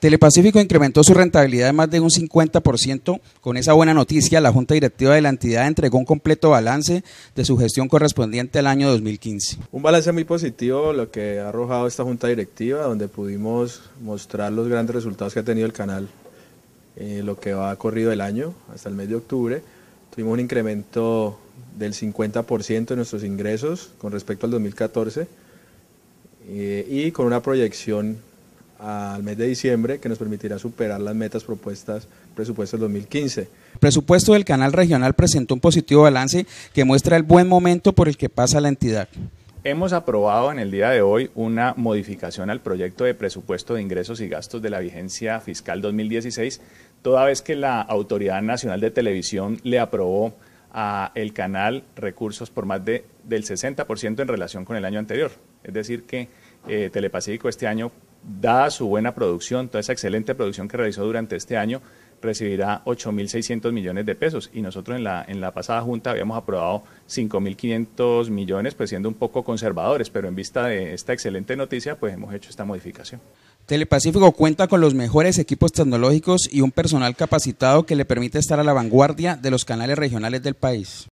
Telepacífico incrementó su rentabilidad de más de un 50%. Con esa buena noticia, la Junta Directiva de la entidad entregó un completo balance de su gestión correspondiente al año 2015. Un balance muy positivo lo que ha arrojado esta Junta Directiva, donde pudimos mostrar los grandes resultados que ha tenido el canal eh, lo que va corrido el año hasta el mes de octubre. Tuvimos un incremento del 50% de nuestros ingresos con respecto al 2014 eh, y con una proyección al mes de diciembre que nos permitirá superar las metas propuestas presupuesto 2015. El presupuesto del canal regional presentó un positivo balance que muestra el buen momento por el que pasa la entidad. Hemos aprobado en el día de hoy una modificación al proyecto de presupuesto de ingresos y gastos de la vigencia fiscal 2016, toda vez que la Autoridad Nacional de Televisión le aprobó a el canal recursos por más del 60% en relación con el año anterior. Es decir, que eh, Telepacífico este año dada su buena producción, toda esa excelente producción que realizó durante este año, recibirá 8.600 millones de pesos y nosotros en la, en la pasada Junta habíamos aprobado 5.500 millones, pues siendo un poco conservadores, pero en vista de esta excelente noticia, pues hemos hecho esta modificación. Telepacífico cuenta con los mejores equipos tecnológicos y un personal capacitado que le permite estar a la vanguardia de los canales regionales del país.